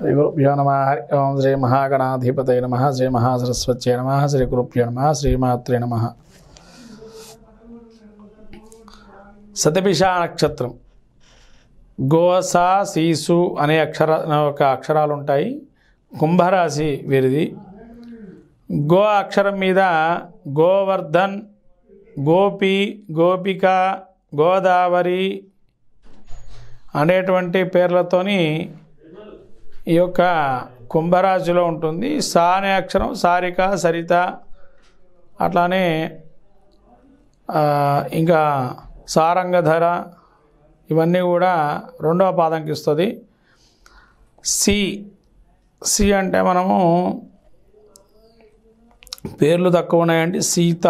శ్రీ గురుభ్యో నమ హరి ఓం శ్రీ మహాగణాధిపతయ నమ శ్రీ మహాసరస్వత్యై నమ శ్రీ గురుభ్యో నమ శ్రీమాత్రే నమ సతపిషా నక్షత్రం గోసా సీసు అనే అక్షర ఒక అక్షరాలు ఉంటాయి కుంభరాశి వీరిది గో అక్షరం మీద గోవర్ధన్ గోపి గోపిక గోదావరి అనేటువంటి పేర్లతోని ఈ యొక్క కుంభరాశిలో ఉంటుంది సా అనే అక్షరం సారిక సరిత అట్లానే ఇంకా సారంగధర ఇవన్నీ కూడా రెండవ పాదంకి ఇస్తుంది సి సి అంటే మనము పేర్లు తక్కువ ఉన్నాయండి సీత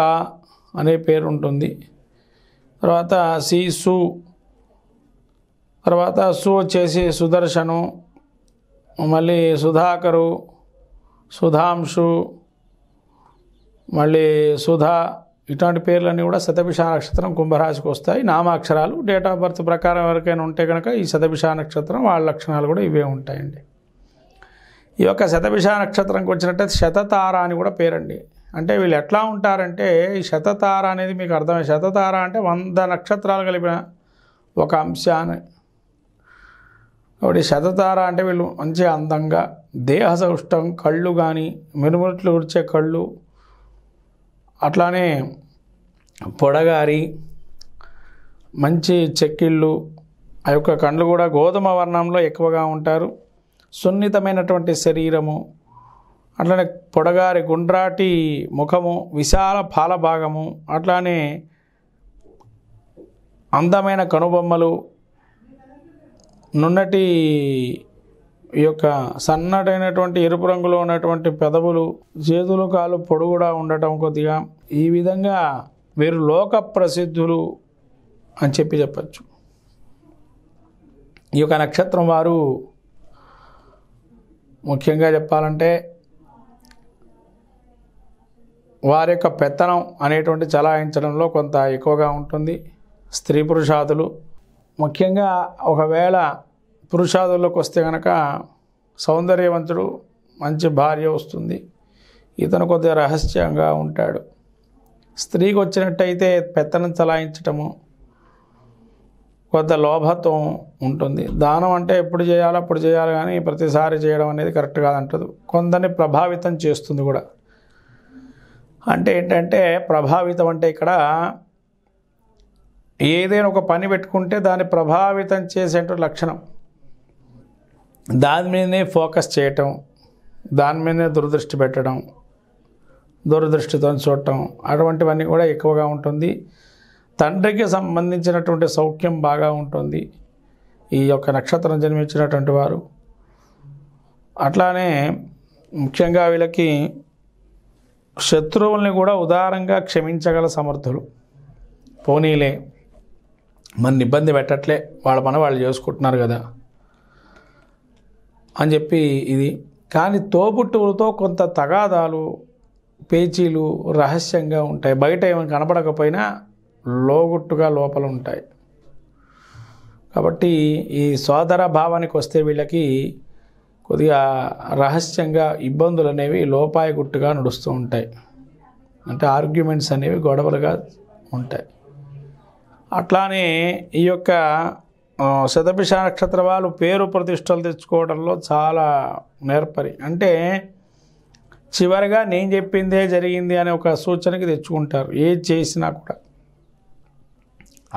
అనే పేరు ఉంటుంది తర్వాత సీసు తర్వాత సు వచ్చేసి సుదర్శను మళ్ళీ సుధాకరు సుధాంశు మళ్ళీ సుధా ఇటువంటి పేర్లన్నీ కూడా శతభిష నక్షత్రం కుంభరాశికి వస్తాయి నామాక్షరాలు డేట్ ఆఫ్ బర్త్ ప్రకారం ఎవరికైనా ఉంటే కనుక ఈ శతభిష నక్షత్రం వాళ్ళ లక్షణాలు కూడా ఇవే ఉంటాయండి ఈ యొక్క శతభిష నక్షత్రంకి వచ్చినట్టయితే శతతార అని కూడా పేరండి అంటే వీళ్ళు ఎట్లా ఉంటారంటే ఈ శతతార అనేది మీకు అర్థమై శతతార అంటే వంద నక్షత్రాలు కలిపిన ఒక అంశాన్ని ఒకటి శతతార అంటే వీళ్ళు మంచి అందంగా దేహ సౌష్టం కళ్ళు కానీ మిరుముట్లు ఉడిచే కళ్ళు అట్లానే పొడగారి మంచి చెక్కిళ్ళు ఆ యొక్క కండ్లు కూడా గోధుమ వర్ణంలో ఎక్కువగా ఉంటారు సున్నితమైనటువంటి శరీరము అట్లానే పొడగారి గుండ్రాటి ముఖము విశాల పాలభాగము అట్లానే అందమైన కనుబొమ్మలు నున్నటి ఈ యొక్క సన్నటైనటువంటి ఎరుపు రంగులో ఉన్నటువంటి పెదవులు చేతులు కాలు కూడా ఉండటం కొద్దిగా ఈ విధంగా వీరు లోక ప్రసిద్ధులు అని చెప్పి చెప్పచ్చు ఈ యొక్క నక్షత్రం వారు ముఖ్యంగా చెప్పాలంటే వారి యొక్క పెత్తనం అనేటువంటి చలాయించడంలో కొంత ఎక్కువగా ఉంటుంది స్త్రీ పురుషాదులు ముఖ్యంగా ఒకవేళ పురుషాదుల్లోకి వస్తే కనుక సౌందర్యవంతుడు మంచి భార్య వస్తుంది ఇతను కొద్దిగా రహస్యంగా ఉంటాడు స్త్రీకి వచ్చినట్టయితే పెత్తనం చలాయించటము కొంత లోభత్వం ఉంటుంది దానం అంటే ఎప్పుడు చేయాలో అప్పుడు చేయాలి కానీ ప్రతిసారి చేయడం అనేది కరెక్ట్ కాదంటుంది కొందరిని ప్రభావితం చేస్తుంది కూడా అంటే ఏంటంటే ప్రభావితం అంటే ఇక్కడ ఏదైనా ఒక పని పెట్టుకుంటే దాన్ని ప్రభావితం చేసేటువంటి లక్షణం దాని మీదనే ఫోకస్ చేయటం దాని మీదనే దురదృష్టి పెట్టడం దురదృష్టితో చూడటం అటువంటివన్నీ కూడా ఎక్కువగా ఉంటుంది తండ్రికి సంబంధించినటువంటి సౌఖ్యం బాగా ఉంటుంది ఈ యొక్క నక్షత్రం జన్మించినటువంటి వారు అట్లానే ముఖ్యంగా వీళ్ళకి శత్రువుల్ని కూడా ఉదారంగా క్షమించగల సమర్థులు పోనీలే మన ఇబ్బంది పెట్టట్లే వాళ్ళ పని వాళ్ళు చేసుకుంటున్నారు కదా అని చెప్పి ఇది కానీ తోబుట్టువులతో కొంత తగాదాలు పేచీలు రహస్యంగా ఉంటాయి బయట ఏమైనా కనపడకపోయినా లోగుట్టుగా లోపల ఉంటాయి కాబట్టి ఈ సోదర భావానికి వస్తే వీళ్ళకి కొద్దిగా రహస్యంగా ఇబ్బందులు అనేవి లోపాయగుట్టుగా నడుస్తూ ఉంటాయి అంటే ఆర్గ్యుమెంట్స్ అనేవి గొడవలుగా ఉంటాయి అట్లానే ఈ యొక్క శతభిష నక్షత్ర వాళ్ళు పేరు ప్రతిష్టలు తెచ్చుకోవడంలో చాలా నేర్పరి అంటే చివరిగా నేను చెప్పిందే జరిగింది అనే ఒక సూచనకి తెచ్చుకుంటారు ఏది చేసినా కూడా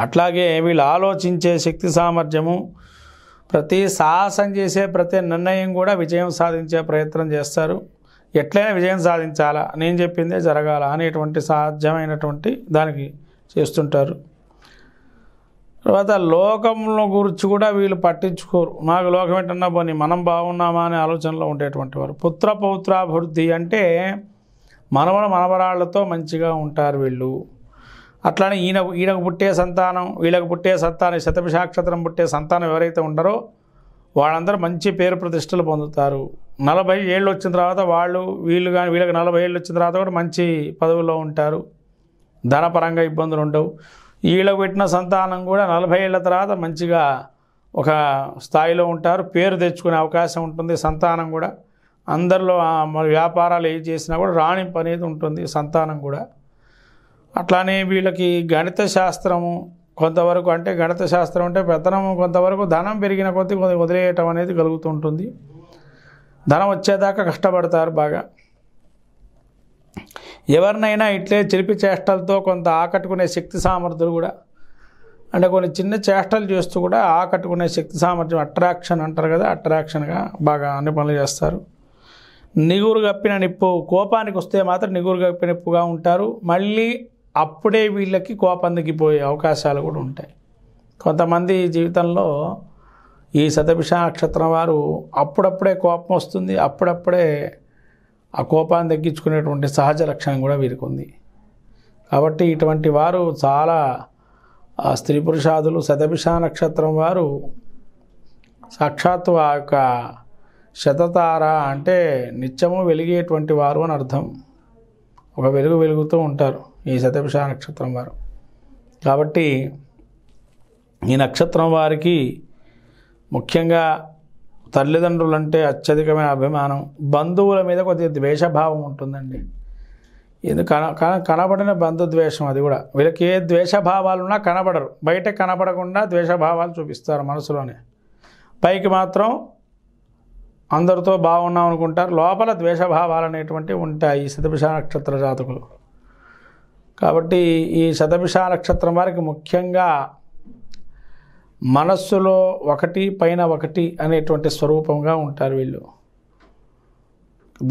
అట్లాగే వీళ్ళు ఆలోచించే శక్తి సామర్థ్యము ప్రతి సాహసం చేసే ప్రతి నిర్ణయం కూడా విజయం సాధించే ప్రయత్నం చేస్తారు ఎట్లయినా విజయం సాధించాలా నేను చెప్పిందే జరగాల అనేటువంటి సాధ్యమైనటువంటి దానికి చేస్తుంటారు తర్వాత లోకంలో గురించి కూడా వీళ్ళు పట్టించుకోరు మాకు లోకం ఏంటన్నా పోనీ మనం బాగున్నామా అనే ఆలోచనలో ఉండేటువంటి వారు పుత్ర పౌత్రాభివృద్ధి అంటే మనవల మనవరాళ్లతో మంచిగా ఉంటారు వీళ్ళు అట్లానే ఈయన ఈయనకు పుట్టే సంతానం వీళ్ళకు పుట్టే సంతానం సాక్షత్రం పుట్టే సంతానం ఎవరైతే ఉండరో వాళ్ళందరూ మంచి పేరు ప్రతిష్టలు పొందుతారు నలభై ఏళ్ళు వచ్చిన తర్వాత వాళ్ళు వీళ్ళు కానీ వీళ్ళకి నలభై ఏళ్ళు వచ్చిన తర్వాత కూడా మంచి పదవుల్లో ఉంటారు ధనపరంగా ఇబ్బందులు ఉండవు వీళ్ళకు పెట్టిన సంతానం కూడా నలభై ఏళ్ళ తర్వాత మంచిగా ఒక స్థాయిలో ఉంటారు పేరు తెచ్చుకునే అవకాశం ఉంటుంది సంతానం కూడా అందరిలో మన వ్యాపారాలు ఏ చేసినా కూడా రాణింపు అనేది ఉంటుంది సంతానం కూడా అట్లానే వీళ్ళకి గణిత శాస్త్రము కొంతవరకు అంటే గణిత శాస్త్రం అంటే పెత్తనము కొంతవరకు ధనం పెరిగిన కొద్ది కొంత వదిలేయటం అనేది కలుగుతుంటుంది ధనం వచ్చేదాకా కష్టపడతారు బాగా ఎవరినైనా ఇట్లే చిలిపి చేష్టలతో కొంత ఆకట్టుకునే శక్తి సామర్థ్యం కూడా అంటే కొన్ని చిన్న చేష్టలు చేస్తూ కూడా ఆకట్టుకునే శక్తి సామర్థ్యం అట్రాక్షన్ అంటారు కదా అట్రాక్షన్గా బాగా అన్ని పనులు చేస్తారు నిగురు కప్పిన నిప్పు కోపానికి వస్తే మాత్రం నిగురు కప్పిన నిప్పుగా ఉంటారు మళ్ళీ అప్పుడే వీళ్ళకి పోయే అవకాశాలు కూడా ఉంటాయి కొంతమంది జీవితంలో ఈ శతభిష నక్షత్రం వారు అప్పుడప్పుడే కోపం వస్తుంది అప్పుడప్పుడే ఆ కోపాన్ని తగ్గించుకునేటువంటి సహజ లక్షణం కూడా వీరికి ఉంది కాబట్టి ఇటువంటి వారు చాలా స్త్రీ పురుషాదులు శతభిషా నక్షత్రం వారు సాక్షాత్తు ఆ యొక్క శతతార అంటే నిత్యము వెలిగేటువంటి వారు అని అర్థం ఒక వెలుగు వెలుగుతూ ఉంటారు ఈ శతభిషా నక్షత్రం వారు కాబట్టి ఈ నక్షత్రం వారికి ముఖ్యంగా తల్లిదండ్రులు అంటే అత్యధికమైన అభిమానం బంధువుల మీద కొద్దిగా ద్వేషభావం ఉంటుందండి ఇది కన కనబడిన బంధు ద్వేషం అది కూడా వీళ్ళకి ఏ ద్వేషభావాలున్నా కనబడరు బయట కనబడకుండా ద్వేషభావాలు చూపిస్తారు మనసులోనే పైకి మాత్రం అందరితో బాగున్నాం అనుకుంటారు లోపల ద్వేషభావాలు అనేటువంటివి ఉంటాయి శతభిష నక్షత్ర జాతకులు కాబట్టి ఈ శతభిష నక్షత్రం వారికి ముఖ్యంగా మనస్సులో ఒకటి పైన ఒకటి అనేటువంటి స్వరూపంగా ఉంటారు వీళ్ళు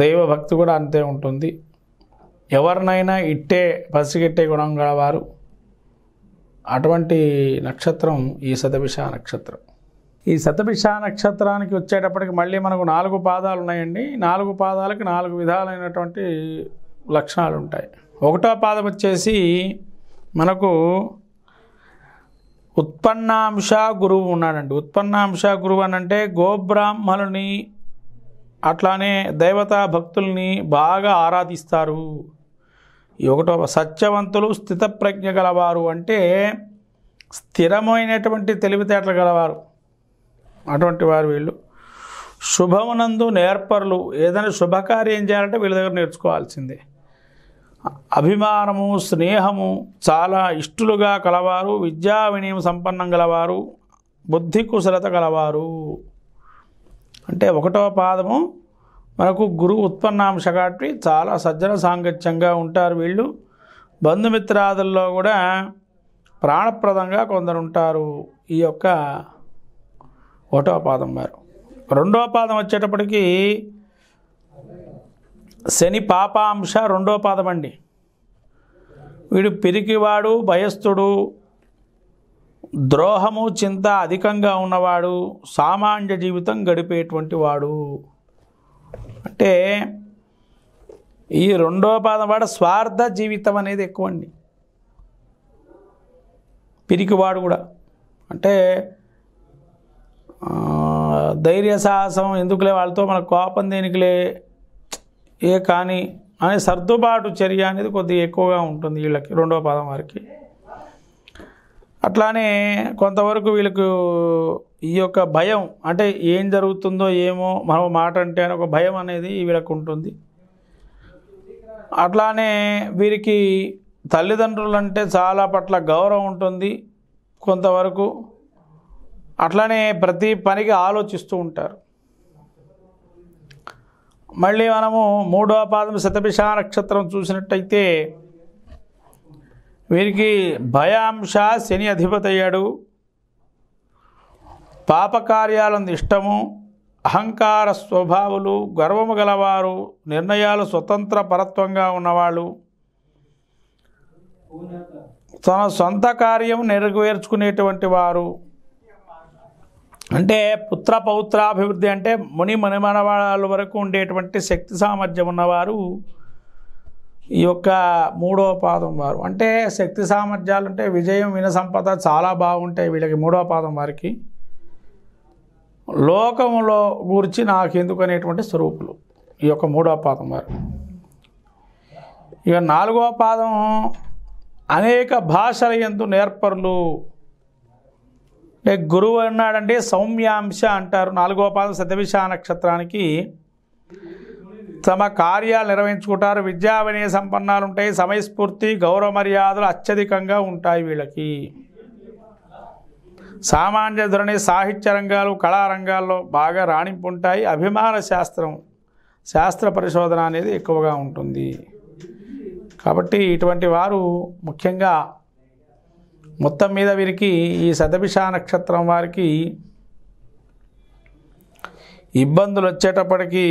దైవభక్తి కూడా అంతే ఉంటుంది ఎవరినైనా ఇట్టే పసిగెట్టే గుణం గలవారు అటువంటి నక్షత్రం ఈ శతభిష నక్షత్రం ఈ శతభిష నక్షత్రానికి వచ్చేటప్పటికి మళ్ళీ మనకు నాలుగు పాదాలు ఉన్నాయండి నాలుగు పాదాలకు నాలుగు విధాలైనటువంటి లక్షణాలు ఉంటాయి ఒకటో పాదం వచ్చేసి మనకు ఉత్పన్నాంశ గురువు ఉన్నాడండి ఉత్పన్నాంశ గురువు అని అంటే గోబ్రాహ్మణుని అట్లానే దేవతా భక్తుల్ని బాగా ఆరాధిస్తారు ఒకటో సత్యవంతులు స్థితప్రజ్ఞ గలవారు అంటే స్థిరమైనటువంటి తెలివితేటలు గలవారు అటువంటి వారు వీళ్ళు శుభమునందు నేర్పరులు ఏదైనా శుభకార్యం చేయాలంటే వీళ్ళ దగ్గర నేర్చుకోవాల్సిందే అభిమానము స్నేహము చాలా ఇష్టలుగా కలవారు విద్యా వినయం సంపన్నం గలవారు బుద్ధి కుశలత గలవారు అంటే ఒకటవ పాదము మనకు గురు ఉత్పన్నాంశ కాబట్టి చాలా సజ్జన సాంగత్యంగా ఉంటారు వీళ్ళు బంధుమిత్రాదుల్లో కూడా ప్రాణప్రదంగా కొందరు ఉంటారు ఈ యొక్క ఒకటవ పాదం వారు రెండవ పాదం వచ్చేటప్పటికీ శని పాపాంశ రెండో పాదం అండి వీడు పిరికివాడు భయస్థుడు ద్రోహము చింత అధికంగా ఉన్నవాడు సామాన్య జీవితం గడిపేటువంటి వాడు అంటే ఈ రెండో పాదం వాడు స్వార్థ జీవితం అనేది ఎక్కువ అండి పిరికివాడు కూడా అంటే ధైర్య సాహసం ఎందుకులే వాళ్ళతో మన కోపం దేనికిలే ఏ కానీ అనే సర్దుబాటు చర్య అనేది కొద్దిగా ఎక్కువగా ఉంటుంది వీళ్ళకి రెండవ పాదం వారికి అట్లానే కొంతవరకు వీళ్ళకు ఈ యొక్క భయం అంటే ఏం జరుగుతుందో ఏమో మనం మాట అంటే అని ఒక భయం అనేది వీళ్ళకు ఉంటుంది అట్లానే వీరికి తల్లిదండ్రులు అంటే చాలా పట్ల గౌరవం ఉంటుంది కొంతవరకు అట్లానే ప్రతి పనికి ఆలోచిస్తూ ఉంటారు మళ్ళీ మనము మూడవ పాదం శతభిషా నక్షత్రం చూసినట్టయితే వీరికి భయాంశ శని అయ్యాడు పాపకార్యాలను ఇష్టము అహంకార స్వభావులు గర్వము గలవారు నిర్ణయాలు స్వతంత్ర పరత్వంగా ఉన్నవాళ్ళు తన సొంత కార్యం నెరవేర్చుకునేటువంటి వారు అంటే పుత్ర పౌత్రాభివృద్ధి అంటే ముని మనిమనవాళ్ళ వరకు ఉండేటువంటి శక్తి సామర్థ్యం ఉన్నవారు ఈ యొక్క మూడవ పాదం వారు అంటే శక్తి సామర్థ్యాలు అంటే విజయం విన సంపద చాలా బాగుంటాయి వీళ్ళకి మూడవ పాదం వారికి లోకంలో గురించి ఎందుకు అనేటువంటి స్వరూపులు ఈ యొక్క మూడవ పాదం వారు ఇక నాలుగవ పాదం అనేక భాషల ఎందు నేర్పరులు గురువు అన్నాడంటే సౌమ్యాంశ అంటారు నాలుగో పాదం శతవిష నక్షత్రానికి తమ కార్యాలు నిర్వహించుకుంటారు విద్యా వినయ సంపన్నాలు ఉంటాయి సమయస్ఫూర్తి గౌరవ మర్యాదలు అత్యధికంగా ఉంటాయి వీళ్ళకి సామాన్య ధోరణి సాహిత్య రంగాలు కళారంగాల్లో బాగా రాణింపు ఉంటాయి అభిమాన శాస్త్రం శాస్త్ర పరిశోధన అనేది ఎక్కువగా ఉంటుంది కాబట్టి ఇటువంటి వారు ముఖ్యంగా మొత్తం మీద వీరికి ఈ శతభిష నక్షత్రం వారికి ఇబ్బందులు వచ్చేటప్పటికీ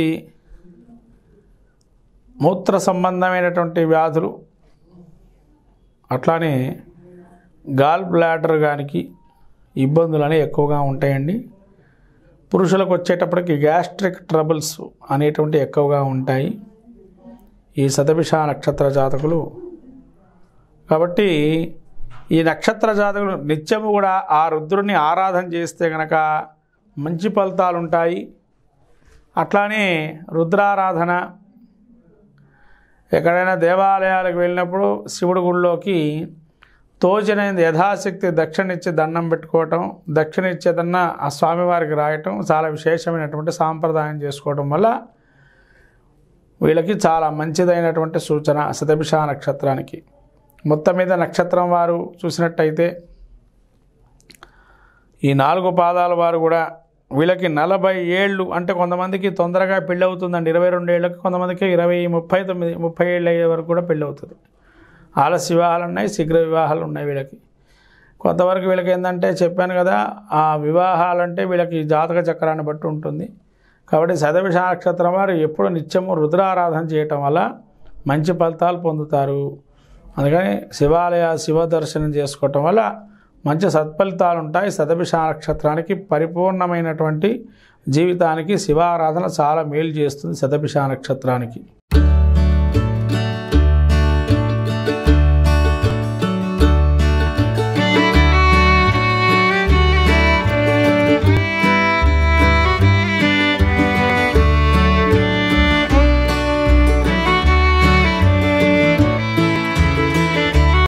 మూత్ర సంబంధమైనటువంటి వ్యాధులు అట్లానే గాల్ బ్లాడర్ గానికి ఇబ్బందులు అనేవి ఎక్కువగా ఉంటాయండి పురుషులకు వచ్చేటప్పటికి గ్యాస్ట్రిక్ ట్రబుల్స్ అనేటువంటి ఎక్కువగా ఉంటాయి ఈ శతభిష నక్షత్ర జాతకులు కాబట్టి ఈ నక్షత్ర జాతకులు నిత్యము కూడా ఆ రుద్రుడిని ఆరాధన చేస్తే గనక మంచి ఫలితాలు ఉంటాయి అట్లానే రుద్రారాధన ఎక్కడైనా దేవాలయాలకు వెళ్ళినప్పుడు శివుడి గుడిలోకి తోచినది యథాశక్తి దక్షిణిచ్చి దండం పెట్టుకోవటం దక్షిణిచ్చేదన్న ఆ స్వామివారికి రాయటం చాలా విశేషమైనటువంటి సాంప్రదాయం చేసుకోవటం వల్ల వీళ్ళకి చాలా మంచిదైనటువంటి సూచన శతభిషా నక్షత్రానికి మొత్తం మీద నక్షత్రం వారు చూసినట్టయితే ఈ నాలుగు పాదాల వారు కూడా వీళ్ళకి నలభై ఏళ్ళు అంటే కొంతమందికి తొందరగా పెళ్ళి అవుతుందండి ఇరవై రెండు ఏళ్ళకి కొంతమందికి ఇరవై ముప్పై తొమ్మిది ముప్పై ఏళ్ళు అయ్యే వరకు కూడా పెళ్ళి అవుతుంది ఆలస్య వివాహాలు ఉన్నాయి శీఘ్ర వివాహాలు ఉన్నాయి వీళ్ళకి కొంతవరకు వీళ్ళకి ఏంటంటే చెప్పాను కదా ఆ వివాహాలంటే వీళ్ళకి జాతక చక్రాన్ని బట్టి ఉంటుంది కాబట్టి సదవిష నక్షత్రం వారు ఎప్పుడు నిత్యము రుద్రారాధన చేయటం వల్ల మంచి ఫలితాలు పొందుతారు అందుకని శివాలయ శివ దర్శనం చేసుకోవటం వల్ల మంచి సత్ఫలితాలు ఉంటాయి సతభిష నక్షత్రానికి పరిపూర్ణమైనటువంటి జీవితానికి శివారాధన చాలా మేలు చేస్తుంది శతభిష నక్షత్రానికి